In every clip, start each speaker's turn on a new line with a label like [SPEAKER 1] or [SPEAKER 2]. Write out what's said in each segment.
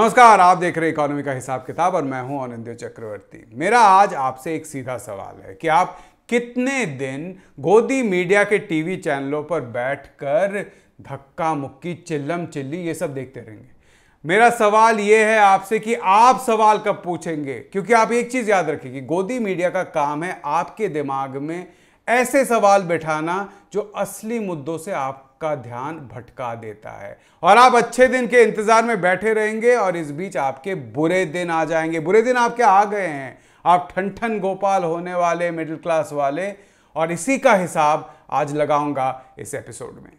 [SPEAKER 1] नमस्कार आप देख रहे हैं इकोनॉमी का हिसाब किताब और मैं हूं अनिंद चक्रवर्ती मेरा आज आपसे एक सीधा सवाल है कि आप कितने दिन गोदी मीडिया के टीवी चैनलों पर बैठकर धक्का मुक्की चिल्लम चिल्ली ये सब देखते रहेंगे मेरा सवाल ये है आपसे कि आप सवाल कब पूछेंगे क्योंकि आप एक चीज़ याद रखें कि गोदी मीडिया का काम है आपके दिमाग में ऐसे सवाल बैठाना जो असली मुद्दों से आप आपका ध्यान भटका देता है और आप अच्छे दिन के इंतजार में बैठे रहेंगे और इस बीच आपके बुरे दिन आ जाएंगे बुरे दिन आपके आ गए हैं आप ठन ठन गोपाल होने वाले मिडिल क्लास वाले और इसी का हिसाब आज लगाऊंगा इस एपिसोड में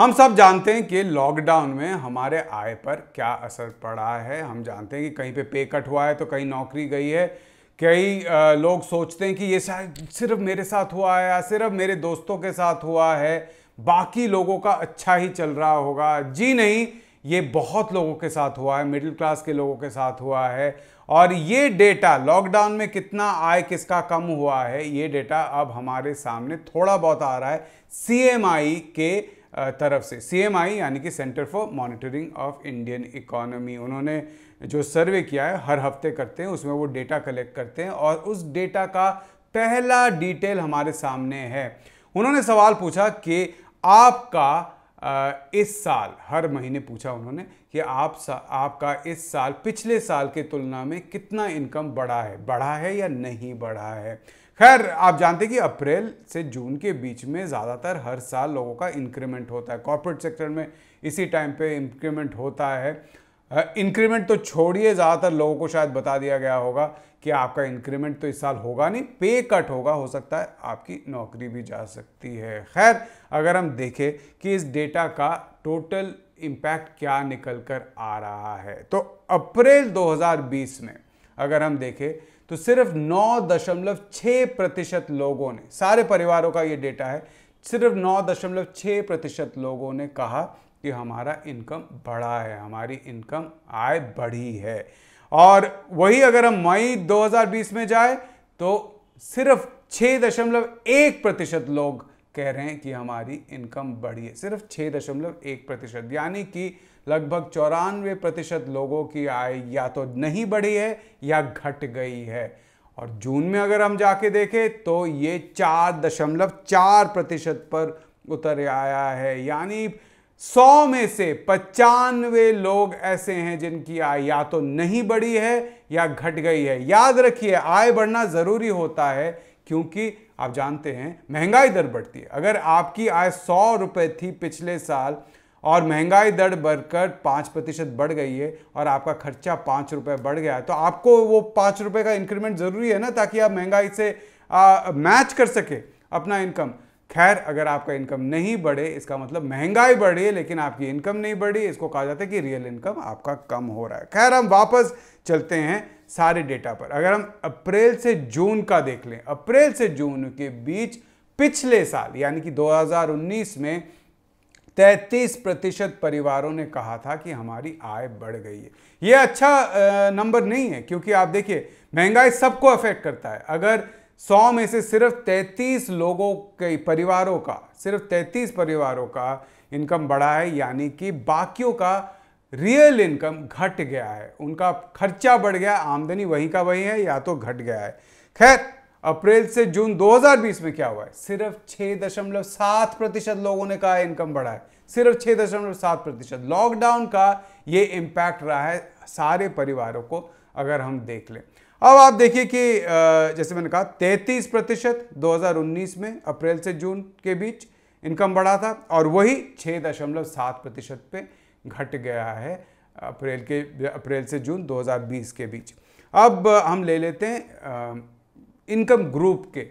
[SPEAKER 1] हम सब जानते हैं कि लॉकडाउन में हमारे आय पर क्या असर पड़ा है हम जानते हैं कि कहीं पे पे कट हुआ है तो कहीं नौकरी गई है कई लोग सोचते हैं कि ये शायद सिर्फ मेरे साथ हुआ है या सिर्फ मेरे दोस्तों के साथ हुआ है बाकी लोगों का अच्छा ही चल रहा होगा जी नहीं ये बहुत लोगों के साथ हुआ है मिडिल क्लास के लोगों के साथ हुआ है और ये डेटा लॉकडाउन में कितना आय किसका कम हुआ है ये डेटा अब हमारे सामने थोड़ा बहुत आ रहा है सी के तरफ से सीएमआई यानी कि centre for monitoring of Indian economy उन्होंने जो सर्वे किया है हर हफ्ते करते हैं उसमें वो डेटा कलेक्ट करते हैं और उस डेटा का पहला डिटेल हमारे सामने है उन्होंने सवाल पूछा कि आपका इस साल हर महीने पूछा उन्होंने कि आप सा, आपका इस साल पिछले साल के तुलना में कितना इनकम बढ़ा है बढ़ा है या नहीं बढ़ा है खैर आप जानते हैं कि अप्रैल से जून के बीच में ज़्यादातर हर साल लोगों का इंक्रीमेंट होता है कॉरपोरेट सेक्टर में इसी टाइम पे इंक्रीमेंट होता है इंक्रीमेंट तो छोड़िए ज़्यादातर लोगों को शायद बता दिया गया होगा कि आपका इंक्रीमेंट तो इस साल होगा नहीं पे कट होगा हो सकता है आपकी नौकरी भी जा सकती है खैर अगर हम देखें कि इस डेटा का टोटल इम्पैक्ट क्या निकल कर आ रहा है तो अप्रैल 2020 में अगर हम देखें तो सिर्फ नौ दशमलव छः प्रतिशत लोगों ने सारे परिवारों का ये डेटा है सिर्फ नौ दशमलव छः प्रतिशत लोगों ने कहा कि हमारा इनकम बढ़ा है हमारी इनकम आय बढ़ी है और वही अगर हम मई 2020 में जाए तो सिर्फ छः दशमलव एक प्रतिशत लोग कह रहे हैं कि हमारी इनकम बढ़ी है सिर्फ छः दशमलव एक प्रतिशत यानी कि लगभग चौरानवे प्रतिशत लोगों की आय या तो नहीं बढ़ी है या घट गई है और जून में अगर हम जाके देखें तो ये चार दशमलव चार प्रतिशत पर उतर आया है यानी सौ में से पचानवे लोग ऐसे हैं जिनकी आय या तो नहीं बढ़ी है या घट गई है याद रखिए आय बढ़ना ज़रूरी होता है क्योंकि आप जानते हैं महंगाई दर बढ़ती है अगर आपकी आय सौ रुपये थी पिछले साल और महंगाई दर बढ़कर पाँच प्रतिशत बढ़ गई है और आपका खर्चा पाँच रुपये बढ़ गया है तो आपको वो पाँच रुपये का इंक्रीमेंट ज़रूरी है ना ताकि आप महंगाई से आ, मैच कर सके अपना इनकम खैर अगर आपका इनकम नहीं बढ़े इसका मतलब महंगाई बढ़ी है लेकिन आपकी इनकम नहीं बढ़ी इसको कहा जाता है कि रियल इनकम आपका कम हो रहा है खैर हम वापस चलते हैं सारे डेटा पर अगर हम अप्रैल से जून का देख लें अप्रैल से जून के बीच पिछले साल यानी कि 2019 में तैंतीस प्रतिशत परिवारों ने कहा था कि हमारी आय बढ़ गई है ये अच्छा नंबर नहीं है क्योंकि आप देखिए महंगाई सबको अफेक्ट करता है अगर 100 में से सिर्फ 33 लोगों के परिवारों का सिर्फ 33 परिवारों का इनकम बढ़ा है यानी कि बाकियों का रियल इनकम घट गया है उनका खर्चा बढ़ गया आमदनी वही का वही है या तो घट गया है खैर अप्रैल से जून 2020 में क्या हुआ है सिर्फ छः दशमलव सात प्रतिशत लोगों ने कहा इनकम बढ़ा है सिर्फ छः दशमलव सात प्रतिशत लॉकडाउन का ये इम्पैक्ट रहा है सारे परिवारों को अगर हम देख लें अब आप देखिए कि जैसे मैंने कहा 33 प्रतिशत दो में अप्रैल से जून के बीच इनकम बढ़ा था और वही छः दशमलव सात प्रतिशत पे घट गया है अप्रैल के अप्रैल से जून 2020 के बीच अब हम ले लेते हैं इनकम ग्रुप के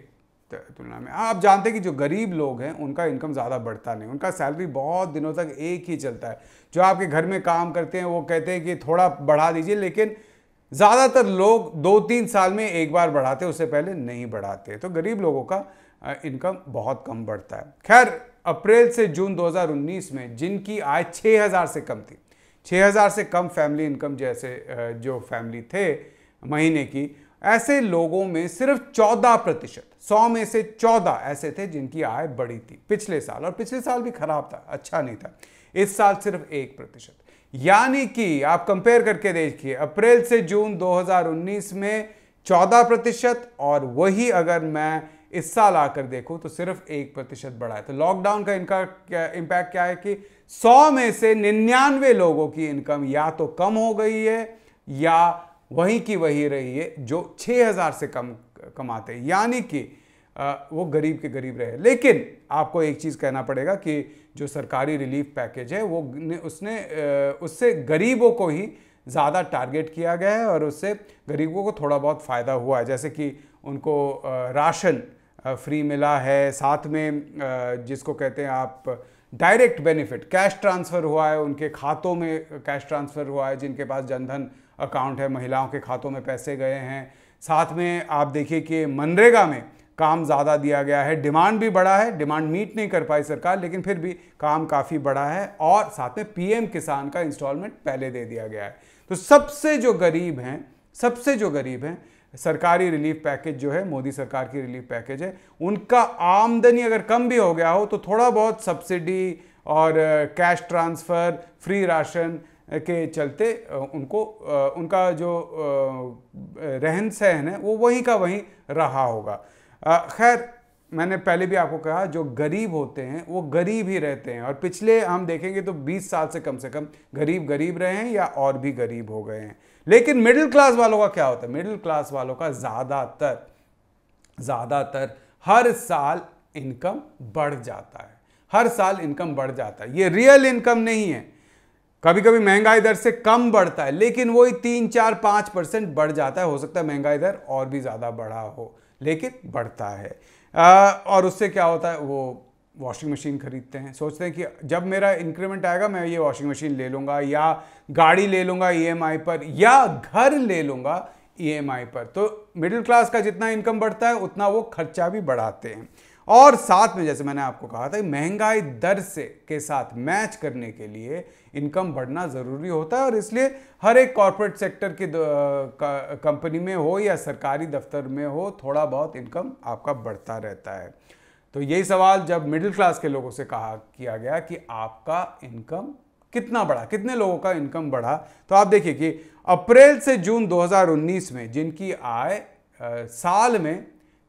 [SPEAKER 1] तुलना में आप जानते हैं कि जो गरीब लोग हैं उनका इनकम ज़्यादा बढ़ता नहीं उनका सैलरी बहुत दिनों तक एक ही चलता है जो आपके घर में काम करते हैं वो कहते हैं कि थोड़ा बढ़ा दीजिए लेकिन ज़्यादातर लोग दो तीन साल में एक बार बढ़ाते उससे पहले नहीं बढ़ाते तो गरीब लोगों का इनकम बहुत कम बढ़ता है खैर अप्रैल से जून 2019 में जिनकी आय 6000 से कम थी 6000 से कम फैमिली इनकम जैसे जो फैमिली थे महीने की ऐसे लोगों में सिर्फ 14 प्रतिशत सौ में से 14 ऐसे थे जिनकी आय बढ़ी थी पिछले साल और पिछले साल भी खराब था अच्छा नहीं था इस साल सिर्फ एक प्रतिशत यानी कि आप कंपेयर करके देखिए अप्रैल से जून 2019 में 14 प्रतिशत और वही अगर मैं इस साल आकर देखूं तो सिर्फ एक प्रतिशत बढ़ा है तो लॉकडाउन का इनका इंपैक्ट इम्पैक्ट क्या है कि 100 में से निन्यानवे लोगों की इनकम या तो कम हो गई है या वहीं की वही रही है जो 6000 से कम कमाते हैं यानी कि वो गरीब के गरीब रहे लेकिन आपको एक चीज़ कहना पड़ेगा कि जो सरकारी रिलीफ पैकेज है वो ने, उसने उससे गरीबों को ही ज़्यादा टारगेट किया गया है और उससे गरीबों को थोड़ा बहुत फ़ायदा हुआ है जैसे कि उनको राशन फ्री मिला है साथ में जिसको कहते हैं आप डायरेक्ट बेनिफिट कैश ट्रांसफ़र हुआ है उनके खातों में कैश ट्रांसफ़र हुआ है जिनके पास जनधन अकाउंट है महिलाओं के खातों में पैसे गए हैं साथ में आप देखिए कि मनरेगा में काम ज़्यादा दिया गया है डिमांड भी बढ़ा है डिमांड मीट नहीं कर पाई सरकार लेकिन फिर भी काम काफ़ी बढ़ा है और साथ में पीएम किसान का इंस्टॉलमेंट पहले दे दिया गया है तो सबसे जो गरीब हैं सबसे जो गरीब हैं सरकारी रिलीफ पैकेज जो है मोदी सरकार की रिलीफ पैकेज है उनका आमदनी अगर कम भी हो गया हो तो थोड़ा बहुत सब्सिडी और कैश ट्रांसफ़र फ्री राशन के चलते उनको उनका जो रहन सहन है वो वहीं का वहीं रहा होगा खैर मैंने पहले भी आपको कहा जो गरीब होते हैं वो गरीब ही रहते हैं और पिछले हम देखेंगे तो 20 साल से कम से कम गरीब गरीब रहे हैं या और भी गरीब हो गए हैं लेकिन मिडिल क्लास वालों का क्या होता है मिडिल क्लास वालों का ज़्यादातर ज़्यादातर हर साल इनकम बढ़ जाता है हर साल इनकम बढ़ जाता है ये रियल इनकम नहीं है कभी कभी महंगाई दर से कम बढ़ता है लेकिन वही तीन चार पाँच परसेंट बढ़ जाता है हो सकता है महंगाई दर और भी ज़्यादा बढ़ा हो लेकिन बढ़ता है आ, और उससे क्या होता है वो वॉशिंग मशीन खरीदते हैं सोचते हैं कि जब मेरा इंक्रीमेंट आएगा मैं ये वॉशिंग मशीन ले लूँगा या गाड़ी ले लूँगा ई e पर या घर ले लूँगा ई e पर तो मिडिल क्लास का जितना इनकम बढ़ता है उतना वो खर्चा भी बढ़ाते हैं और साथ में जैसे मैंने आपको कहा था महंगाई दर से के साथ मैच करने के लिए इनकम बढ़ना ज़रूरी होता है और इसलिए हर एक कॉरपोरेट सेक्टर की कंपनी में हो या सरकारी दफ्तर में हो थोड़ा बहुत इनकम आपका बढ़ता रहता है तो यही सवाल जब मिडिल क्लास के लोगों से कहा किया गया कि आपका इनकम कितना बढ़ा कितने लोगों का इनकम बढ़ा तो आप देखिए कि अप्रैल से जून 2019 में जिनकी आय साल में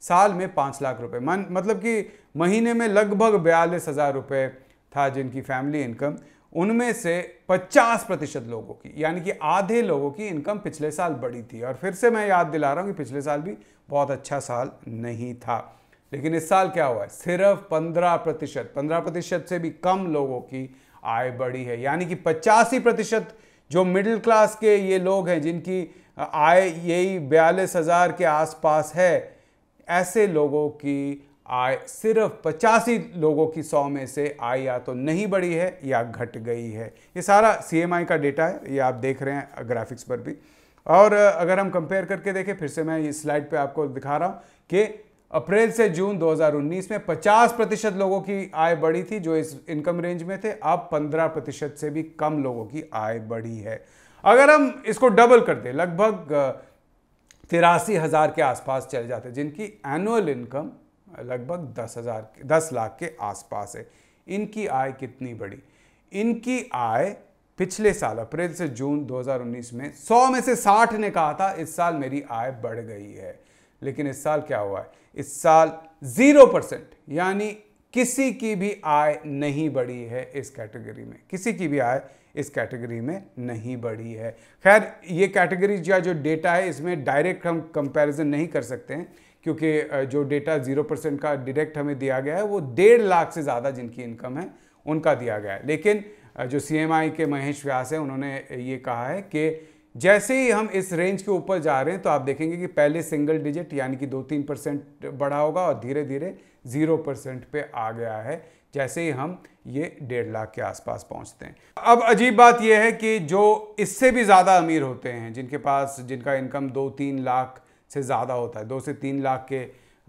[SPEAKER 1] साल में पाँच लाख रुपए मान मतलब कि महीने में लगभग बयालीस हज़ार रुपये था जिनकी फैमिली इनकम उनमें से 50 प्रतिशत लोगों की यानी कि आधे लोगों की इनकम पिछले साल बढ़ी थी और फिर से मैं याद दिला रहा हूँ कि पिछले साल भी बहुत अच्छा साल नहीं था लेकिन इस साल क्या हुआ है सिर्फ 15 प्रतिशत पंद्रह प्रतिशत से भी कम लोगों की आय बढ़ी है यानी कि पचासी प्रतिशत जो मिडिल क्लास के ये लोग हैं जिनकी आय यही बयालीस हज़ार के आसपास है ऐसे लोगों की आय सिर्फ पचासी लोगों की सौ में से आय या तो नहीं बढ़ी है या घट गई है ये सारा सी का डेटा है ये आप देख रहे हैं ग्राफिक्स पर भी और अगर हम कंपेयर करके देखें फिर से मैं इस स्लाइड पे आपको दिखा रहा हूँ कि अप्रैल से जून 2019 में 50 प्रतिशत लोगों की आय बढ़ी थी जो इस इनकम रेंज में थे अब 15 प्रतिशत से भी कम लोगों की आय बढ़ी है अगर हम इसको डबल कर दें लगभग तिरासी हज़ार के आसपास चले जाते हैं जिनकी एनुअल इनकम लगभग दस हज़ार दस लाख के आसपास है इनकी आय कितनी बड़ी इनकी आय पिछले साल अप्रैल से जून 2019 में 100 में से 60 ने कहा था इस साल मेरी आय बढ़ गई है लेकिन इस साल क्या हुआ है इस साल ज़ीरो परसेंट यानी किसी की भी आय नहीं बढ़ी है इस कैटेगरी में किसी की भी आय इस कैटेगरी में नहीं बढ़ी है खैर ये कैटेगरी या जो डेटा है इसमें डायरेक्ट हम कंपैरिजन नहीं कर सकते हैं क्योंकि जो डेटा जीरो परसेंट का डायरेक्ट हमें दिया गया है वो डेढ़ लाख से ज़्यादा जिनकी इनकम है उनका दिया गया है लेकिन जो सी के महेश व्यास हैं उन्होंने ये कहा है कि जैसे ही हम इस रेंज के ऊपर जा रहे हैं तो आप देखेंगे कि पहले सिंगल डिजिट यानी कि दो तीन परसेंट बढ़ा होगा और धीरे धीरे ज़ीरो परसेंट पे आ गया है जैसे ही हम ये डेढ़ लाख के आसपास पहुंचते हैं अब अजीब बात यह है कि जो इससे भी ज़्यादा अमीर होते हैं जिनके पास जिनका इनकम दो तीन लाख से ज़्यादा होता है दो से तीन लाख के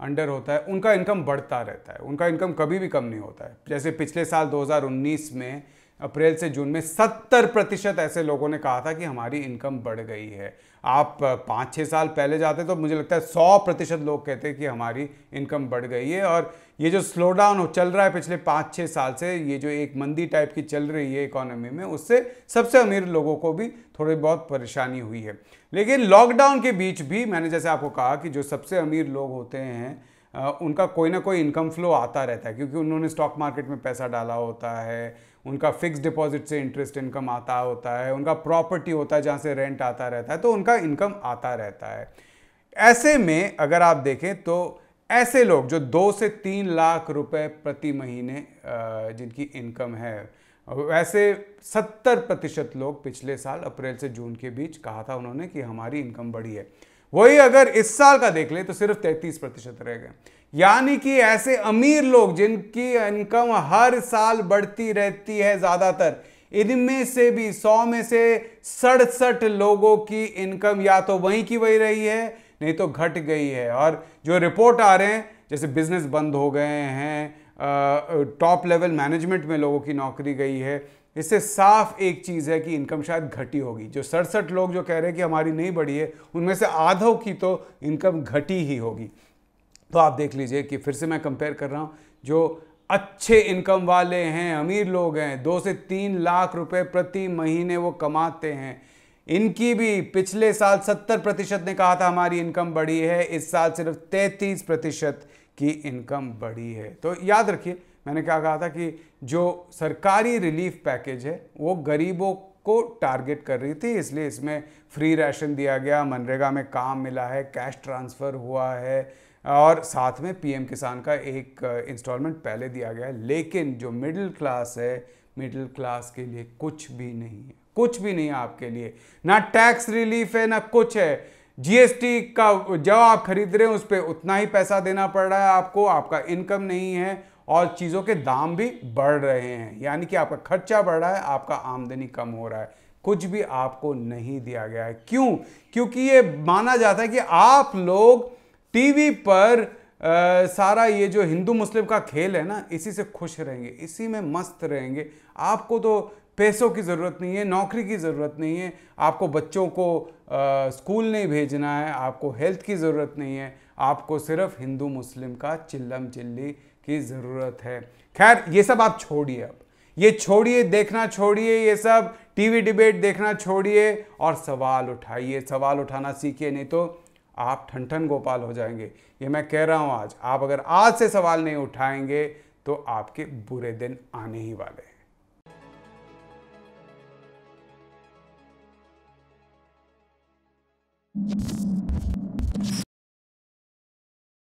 [SPEAKER 1] अंडर होता है उनका इनकम बढ़ता रहता है उनका इनकम कभी भी कम नहीं होता है जैसे पिछले साल 2019 में अप्रैल से जून में 70 प्रतिशत ऐसे लोगों ने कहा था कि हमारी इनकम बढ़ गई है आप पाँच छः साल पहले जाते तो मुझे लगता है सौ प्रतिशत लोग कहते हैं कि हमारी इनकम बढ़ गई है और ये जो स्लो डाउन हो चल रहा है पिछले पाँच छः साल से ये जो एक मंदी टाइप की चल रही है इकोनॉमी में उससे सबसे अमीर लोगों को भी थोड़ी बहुत परेशानी हुई है लेकिन लॉकडाउन के बीच भी मैंने जैसे आपको कहा कि जो सबसे अमीर लोग होते हैं उनका कोई ना कोई इनकम फ्लो आता रहता है क्योंकि उन्होंने स्टॉक मार्केट में पैसा डाला होता है उनका फिक्स डिपॉजिट से इंटरेस्ट इनकम आता होता है उनका प्रॉपर्टी होता है जहाँ से रेंट आता रहता है तो उनका इनकम आता रहता है ऐसे में अगर आप देखें तो ऐसे लोग जो दो से तीन लाख रुपए प्रति महीने जिनकी इनकम है वैसे सत्तर प्रतिशत लोग पिछले साल अप्रैल से जून के बीच कहा था उन्होंने कि हमारी इनकम बढ़ी है वही अगर इस साल का देख ले तो सिर्फ तैंतीस प्रतिशत रह गए यानी कि ऐसे अमीर लोग जिनकी इनकम हर साल बढ़ती रहती है ज़्यादातर इनमें से भी सौ में से सड़सठ लोगों की इनकम या तो वहीं की वही रही है नहीं तो घट गई है और जो रिपोर्ट आ रहे हैं जैसे बिजनेस बंद हो गए हैं टॉप लेवल मैनेजमेंट में लोगों की नौकरी गई है इससे साफ एक चीज़ है कि इनकम शायद घटी होगी जो सड़सठ लोग जो कह रहे हैं कि हमारी नहीं बढ़ी है उनमें से आधों की तो इनकम घटी ही होगी तो आप देख लीजिए कि फिर से मैं कंपेयर कर रहा हूँ जो अच्छे इनकम वाले हैं अमीर लोग हैं दो से तीन लाख रुपए प्रति महीने वो कमाते हैं इनकी भी पिछले साल सत्तर प्रतिशत ने कहा था हमारी इनकम बढ़ी है इस साल सिर्फ तैंतीस प्रतिशत की इनकम बढ़ी है तो याद रखिए मैंने क्या कहा था कि जो सरकारी रिलीफ पैकेज है वो गरीबों को टारगेट कर रही थी इसलिए इसमें फ्री राशन दिया गया मनरेगा में काम मिला है कैश ट्रांसफ़र हुआ है और साथ में पीएम किसान का एक इंस्टॉलमेंट पहले दिया गया है लेकिन जो मिडिल क्लास है मिडिल क्लास के लिए कुछ भी नहीं है कुछ भी नहीं है आपके लिए ना टैक्स रिलीफ है ना कुछ है जीएसटी का जब आप खरीद रहे हैं उस पर उतना ही पैसा देना पड़ रहा है आपको आपका इनकम नहीं है और चीज़ों के दाम भी बढ़ रहे हैं यानी कि आपका खर्चा बढ़ रहा है आपका आमदनी कम हो रहा है कुछ भी आपको नहीं दिया गया है क्यों क्योंकि ये माना जाता है कि आप लोग टीवी पर आ, सारा ये जो हिंदू मुस्लिम का खेल है ना इसी से खुश रहेंगे इसी में मस्त रहेंगे आपको तो पैसों की ज़रूरत नहीं है नौकरी की ज़रूरत नहीं है आपको बच्चों को आ, स्कूल नहीं भेजना है आपको हेल्थ की ज़रूरत नहीं है आपको सिर्फ हिंदू मुस्लिम का चिल्लम चिल्ली की ज़रूरत है खैर ये सब आप छोड़िए अब ये छोड़िए देखना छोड़िए ये सब टीवी डिबेट देखना छोड़िए और सवाल उठाइए सवाल उठाना सीखिए नहीं तो आप ठन ठन गोपाल हो जाएंगे ये मैं कह रहा हूँ आज आप अगर आज से सवाल नहीं उठाएंगे तो आपके बुरे दिन आने ही वाले हैं you